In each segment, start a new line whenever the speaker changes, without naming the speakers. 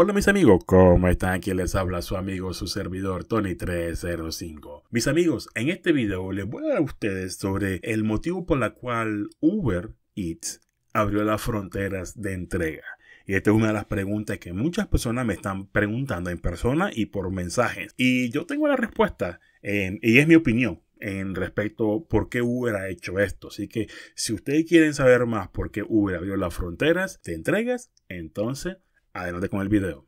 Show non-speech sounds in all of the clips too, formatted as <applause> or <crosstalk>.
Hola mis amigos, ¿cómo están? Aquí les habla su amigo, su servidor Tony305. Mis amigos, en este video les voy a hablar a ustedes sobre el motivo por la cual Uber Eats abrió las fronteras de entrega. Y esta es una de las preguntas que muchas personas me están preguntando en persona y por mensajes. Y yo tengo la respuesta, y es mi opinión, en respecto por qué Uber ha hecho esto. Así que si ustedes quieren saber más por qué Uber abrió las fronteras de entregas, entonces Adelante con el video.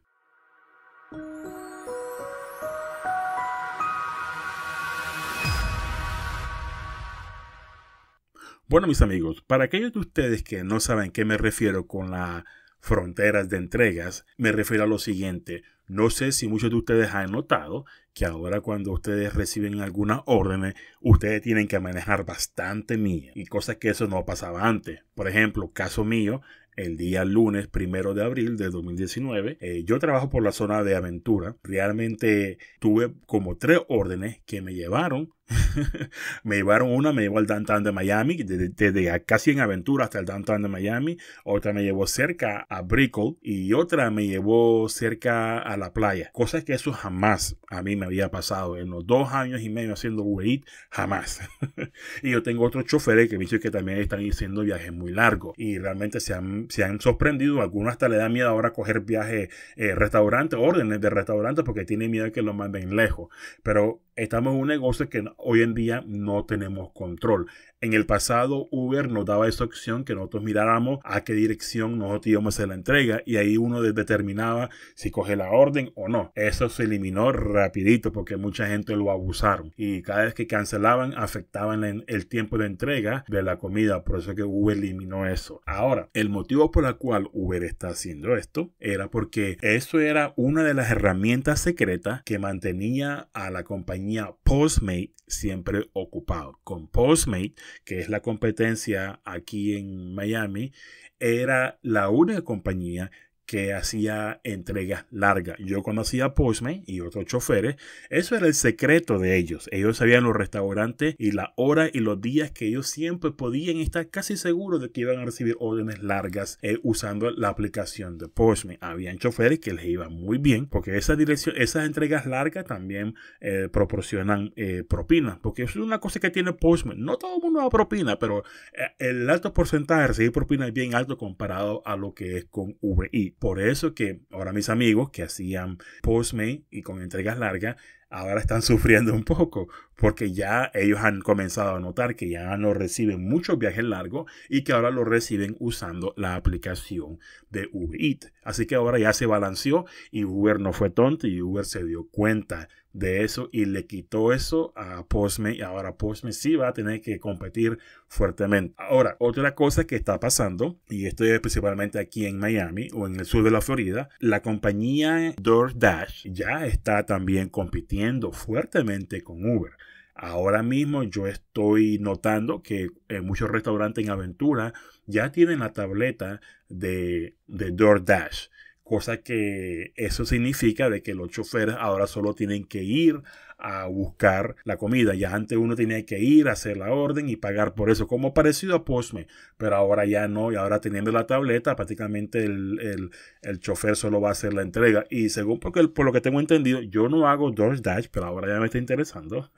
Bueno, mis amigos, para aquellos de ustedes que no saben qué me refiero con las fronteras de entregas, me refiero a lo siguiente. No sé si muchos de ustedes han notado que ahora cuando ustedes reciben algunas órdenes, ustedes tienen que manejar bastante mía y cosas que eso no pasaba antes. Por ejemplo, caso mío, el día lunes primero de abril de 2019. Eh, yo trabajo por la zona de aventura. Realmente tuve como tres órdenes que me llevaron <laughs> me llevaron una, me llevó al downtown de Miami, desde, casi en aventura hasta el downtown de Miami. Otra me llevó cerca a Brickell y otra me llevó cerca a la playa. Cosas que eso jamás a mí me había pasado. En los dos años y medio haciendo Uber Eats, jamás. <laughs> y yo tengo otros choferes que me dicen que también están haciendo viajes muy largos y realmente se han, sorprendido. Algunos hasta le da miedo ahora coger viajes, eh, restaurantes, órdenes de restaurantes porque tienen miedo que lo manden lejos. Pero estamos en un negocio que hoy en día no tenemos control. En el pasado Uber nos daba esa opción que nosotros miráramos a qué dirección nosotros íbamos a hacer la entrega y ahí uno determinaba si coge la orden o no. Eso se eliminó rapidito porque mucha gente lo abusaron y cada vez que cancelaban afectaban el tiempo de entrega de la comida. Por eso que Uber eliminó eso. Ahora, el motivo por el cual Uber está haciendo esto era porque eso era una de las herramientas secretas que mantenía a la compañía Postmate siempre ocupado. Con Postmate, que es la competencia aquí en Miami, era la única compañía que hacía entregas largas. Yo conocía a Postman y otros choferes. Eso era el secreto de ellos. Ellos sabían los restaurantes y la hora y los días que ellos siempre podían estar casi seguros de que iban a recibir órdenes largas eh, usando la aplicación de Postman. Habían choferes que les iba muy bien porque dirección, esas entregas largas también eh, proporcionan eh, propina. Porque es una cosa que tiene Postman. No todo el mundo da propina, pero eh, el alto porcentaje de recibir propina es bien alto comparado a lo que es con VI. Por eso que ahora mis amigos que hacían postme y con entregas largas ahora están sufriendo un poco porque ya ellos han comenzado a notar que ya no reciben muchos viajes largos y que ahora lo reciben usando la aplicación de Uber Así que ahora ya se balanceó y Uber no fue tonto y Uber se dio cuenta de eso y le quitó eso a Postme y ahora Postme sí va a tener que competir fuertemente. Ahora, otra cosa que está pasando, y esto es principalmente aquí en Miami o en el sur de la Florida, la compañía DoorDash ya está también compitiendo fuertemente con Uber. Ahora mismo yo estoy notando que en eh, muchos restaurantes en Aventura ya tienen la tableta de, de DoorDash cosa que eso significa de que los choferes ahora solo tienen que ir a buscar la comida. Ya antes uno tenía que ir a hacer la orden y pagar por eso, como parecido a Postme, pero ahora ya no. Y ahora teniendo la tableta, prácticamente el, el, chofer solo va a hacer la entrega. Y según porque, por lo que tengo entendido, yo no hago DoorDash, pero ahora ya me está interesando. <laughs>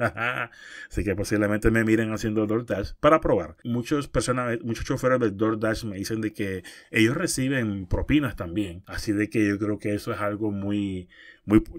Así que posiblemente me miren haciendo DoorDash para probar. Muchos personas, muchos choferes de DoorDash me dicen de que ellos reciben propinas también. Así de que yo creo que eso es algo muy,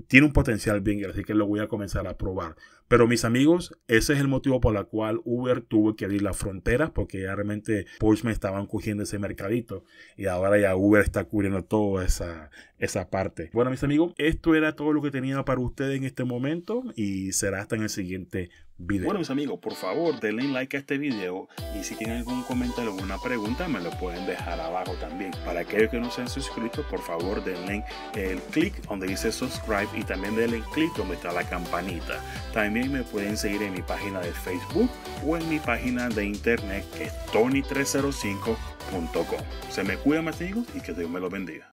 tiene un potencial bien, así que lo voy a comenzar a probar. Pero mis amigos, ese es el motivo por el cual Uber tuvo que abrir las fronteras porque realmente Porsche me estaban cogiendo ese mercadito y ahora ya Uber está cubriendo toda esa, esa parte. Bueno, mis amigos, esto era todo lo que tenía para ustedes en este momento y será hasta en el siguiente video. Bueno, mis amigos, por favor, denle like a este video y si tienen algún comentario o alguna pregunta, me lo pueden dejar abajo también. Para aquellos que no se han suscrito, por favor, denle el clic donde dice subscribe y también denle clic donde está la campanita. También también me pueden seguir en mi página de Facebook o en mi página de internet que es tony305.com. Se me más amigos, y que Dios me los bendiga.